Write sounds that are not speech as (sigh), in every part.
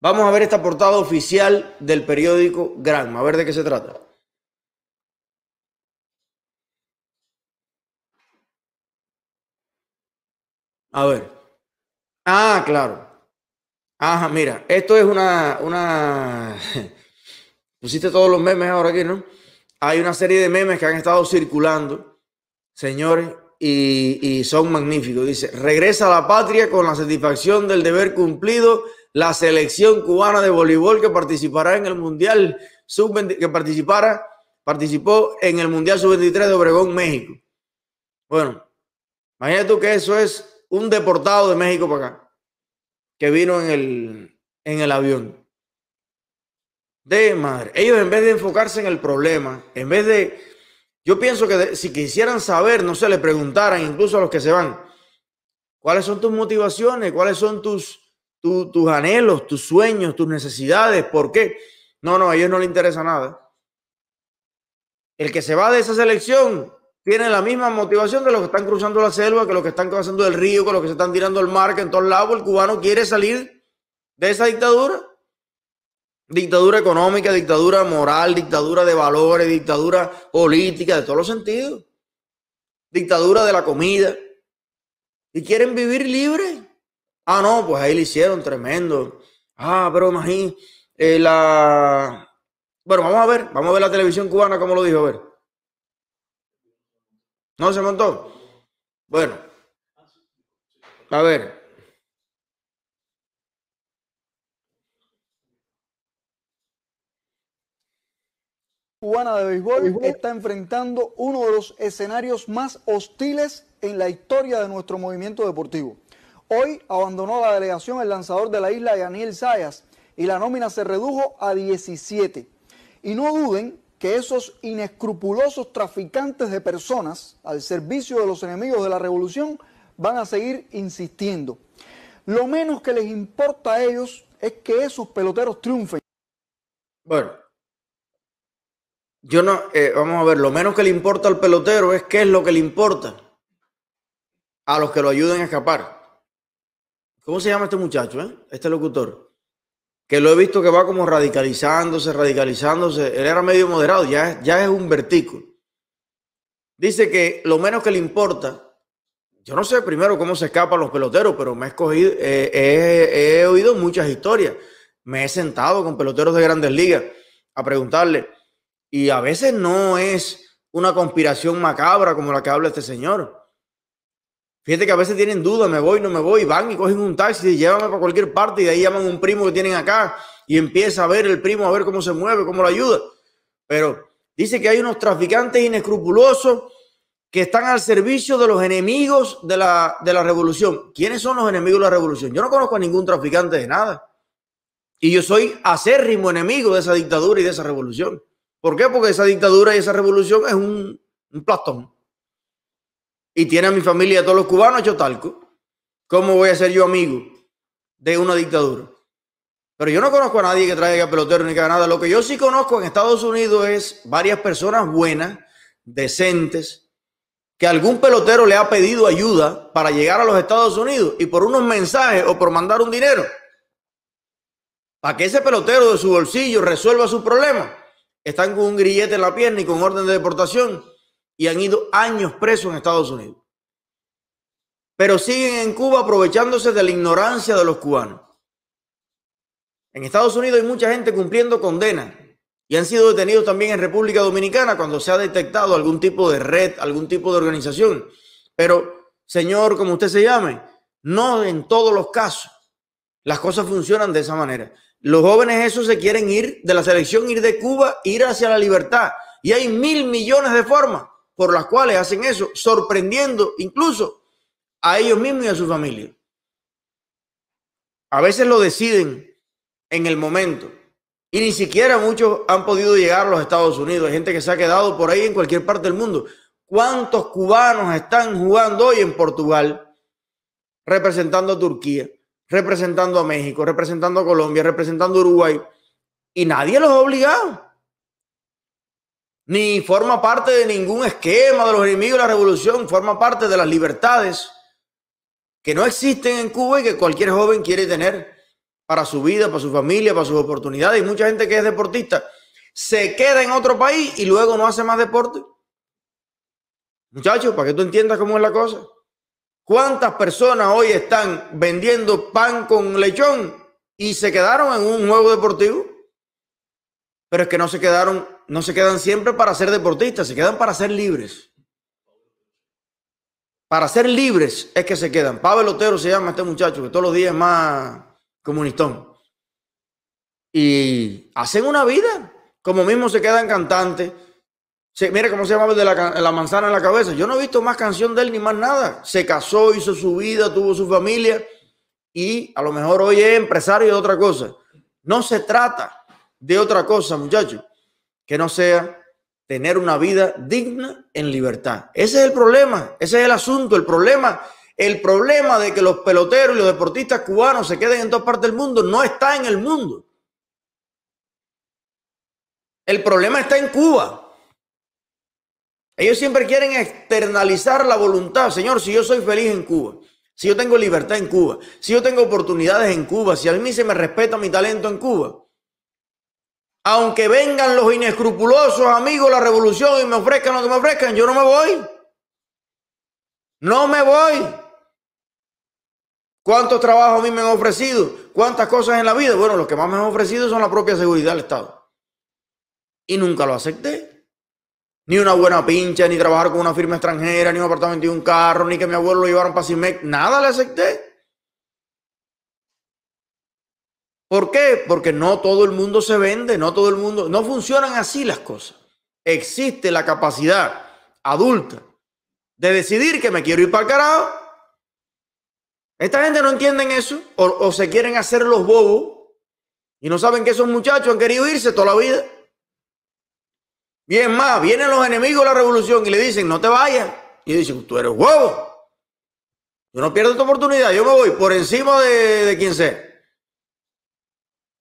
Vamos a ver esta portada oficial del periódico Granma, a ver de qué se trata. A ver. Ah, claro. Ajá, mira, esto es una, una... (laughs) Pusiste todos los memes ahora aquí, ¿no? Hay una serie de memes que han estado circulando, señores, y son magníficos. Dice, regresa a la patria con la satisfacción del deber cumplido la selección cubana de voleibol que participará en el Mundial sub que participara, participó en el Mundial Sub-23 de Obregón, México. Bueno, imagínate tú que eso es un deportado de México para acá, que vino en el, en el avión. De madre, ellos en vez de enfocarse en el problema, en vez de, yo pienso que si quisieran saber, no se le preguntaran incluso a los que se van, ¿cuáles son tus motivaciones? ¿Cuáles son tus tus anhelos, tus sueños, tus necesidades. ¿Por qué? No, no, a ellos no les interesa nada. El que se va de esa selección tiene la misma motivación de los que están cruzando la selva, que los que están cruzando el río, que los que se están tirando el mar, que en todos lados el cubano quiere salir de esa dictadura. Dictadura económica, dictadura moral, dictadura de valores, dictadura política, de todos los sentidos. Dictadura de la comida. Y quieren vivir libre. Ah, no, pues ahí le hicieron tremendo. Ah, pero imagínate, eh, la... Bueno, vamos a ver, vamos a ver la televisión cubana como lo dijo, a ver. ¿No se montó? Bueno, a ver. Cubana de béisbol está enfrentando uno de los escenarios más hostiles en la historia de nuestro movimiento deportivo. Hoy abandonó la delegación el lanzador de la isla, Daniel Sayas, y la nómina se redujo a 17. Y no duden que esos inescrupulosos traficantes de personas al servicio de los enemigos de la revolución van a seguir insistiendo. Lo menos que les importa a ellos es que esos peloteros triunfen. Bueno, yo no, eh, vamos a ver, lo menos que le importa al pelotero es qué es lo que le importa a los que lo ayuden a escapar. ¿Cómo se llama este muchacho, eh? este locutor? Que lo he visto que va como radicalizándose, radicalizándose. Él era medio moderado, ya, ya es un vertículo. Dice que lo menos que le importa yo no sé primero cómo se escapan los peloteros, pero me he escogido, eh, he, oído muchas historias. Me he sentado con peloteros de grandes ligas a preguntarle. Y a veces no es una conspiración macabra como la que habla este señor. Fíjate que a veces tienen dudas, me voy, no me voy, van y cogen un taxi, y llévame para cualquier parte y de ahí llaman a un primo que tienen acá y empieza a ver el primo, a ver cómo se mueve, cómo lo ayuda. Pero dice que hay unos traficantes inescrupulosos que están al servicio de los enemigos de la, revolución. ¿Quiénes son los enemigos de la revolución? Yo no conozco a ningún traficante de nada. Y yo soy acérrimo enemigo de esa dictadura y de esa revolución. ¿Por qué? Porque esa dictadura y esa revolución es un, un plastón y tiene a mi familia, a todos los cubanos hecho talco, ¿cómo voy a ser yo amigo de una dictadura? Pero yo no conozco a nadie que traiga pelotero ni que haga nada. Lo que yo sí conozco en Estados Unidos es varias personas buenas, decentes, que algún pelotero le ha pedido ayuda para llegar a los Estados Unidos y por unos mensajes o por mandar un dinero. Para que ese pelotero de su bolsillo resuelva su problema. Están con un grillete en la pierna y con orden de deportación y han ido años presos en Estados Unidos. Pero siguen en Cuba aprovechándose de la ignorancia de los cubanos. En Estados Unidos hay mucha gente cumpliendo condena y han sido detenidos también en República Dominicana cuando se ha detectado algún tipo de red, algún tipo de organización. Pero, señor, como usted se llame, no en todos los casos las cosas funcionan de esa manera. Los jóvenes esos se quieren ir de la selección, ir de Cuba, ir hacia la libertad. Y hay mil millones de formas por las cuales hacen eso, sorprendiendo incluso a ellos mismos y a su familia. A veces lo deciden en el momento. Y ni siquiera muchos han podido llegar a los Estados Unidos. Hay gente que se ha quedado por ahí en cualquier parte del mundo. ¿Cuántos cubanos están jugando hoy en Portugal, representando a Turquía, representando a México, representando a Colombia, representando a Uruguay? Y nadie los ha obligado ni forma parte de ningún esquema de los enemigos de la revolución, forma parte de las libertades que no existen en Cuba y que cualquier joven quiere tener para su vida, para su familia, para sus oportunidades. Y mucha gente que es deportista se queda en otro país y luego no hace más deporte. Muchachos, para que tú entiendas cómo es la cosa. ¿Cuántas personas hoy están vendiendo pan con lechón y se quedaron en un juego deportivo? Pero es que no se quedaron no se quedan siempre para ser deportistas, se quedan para ser libres. Para ser libres es que se quedan. Pablo Otero se llama este muchacho, que todos los días es más comunistón. Y hacen una vida, como mismo se quedan cantantes. Se, mira cómo se llama de la, la, manzana en la cabeza. Yo no he visto más canción de él ni más nada. Se casó, hizo su vida, tuvo su familia y a lo mejor hoy es empresario de otra cosa. No se trata de otra cosa, muchachos que no sea tener una vida digna en libertad. Ese es el problema, ese es el asunto, el problema. El problema de que los peloteros y los deportistas cubanos se queden en todas partes del mundo no está en el mundo. El problema está en Cuba. Ellos siempre quieren externalizar la voluntad. Señor, si yo soy feliz en Cuba, si yo tengo libertad en Cuba, si yo tengo oportunidades en Cuba, si a mí se me respeta mi talento en Cuba, aunque vengan los inescrupulosos amigos de la revolución y me ofrezcan lo que me ofrezcan, yo no me voy. No me voy. ¿Cuántos trabajos a mí me han ofrecido? ¿Cuántas cosas en la vida? Bueno, los que más me han ofrecido son la propia seguridad del Estado. Y nunca lo acepté. Ni una buena pincha, ni trabajar con una firma extranjera, ni un apartamento y un carro, ni que mi abuelo lo llevaron para CIMEC. Nada le acepté. ¿Por qué? Porque no todo el mundo se vende, no todo el mundo, no funcionan así las cosas. Existe la capacidad adulta de decidir que me quiero ir para el carajo. Esta gente no entienden eso o, se quieren hacer los bobos y no saben que esos muchachos han querido irse toda la vida. Bien más, vienen los enemigos de la revolución y le dicen, no te vayas. Y dicen, tú eres huevo. Yo no pierdo esta oportunidad, yo me voy por encima de, de quien sea.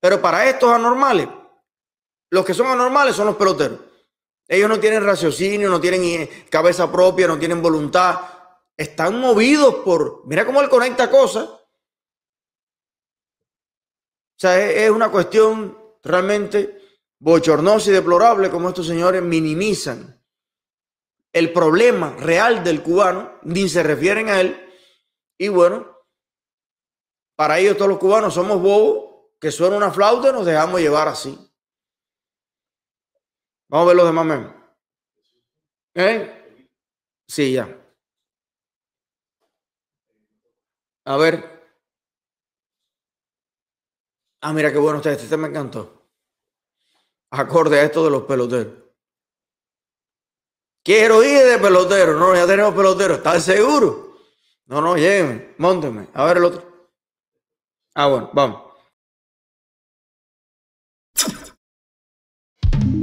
Pero para estos anormales, los que son anormales son los peloteros. Ellos no tienen raciocinio, no tienen cabeza propia, no tienen voluntad. Están movidos por... Mira cómo él conecta cosas. O sea, es una cuestión realmente bochornosa y deplorable como estos señores minimizan el problema real del cubano, ni se refieren a él. Y bueno, para ellos todos los cubanos somos bobos que suena una flauta nos dejamos llevar así. Vamos a ver los demás ¿Eh? Sí, ya. A ver. Ah, mira qué bueno está este, este. me encantó. Acorde a esto de los peloteros. Quiero ir de pelotero. No, ya tenemos peloteros ¿Estás seguro? No, no, llévenme. Móntenme. A ver el otro. Ah, bueno, vamos.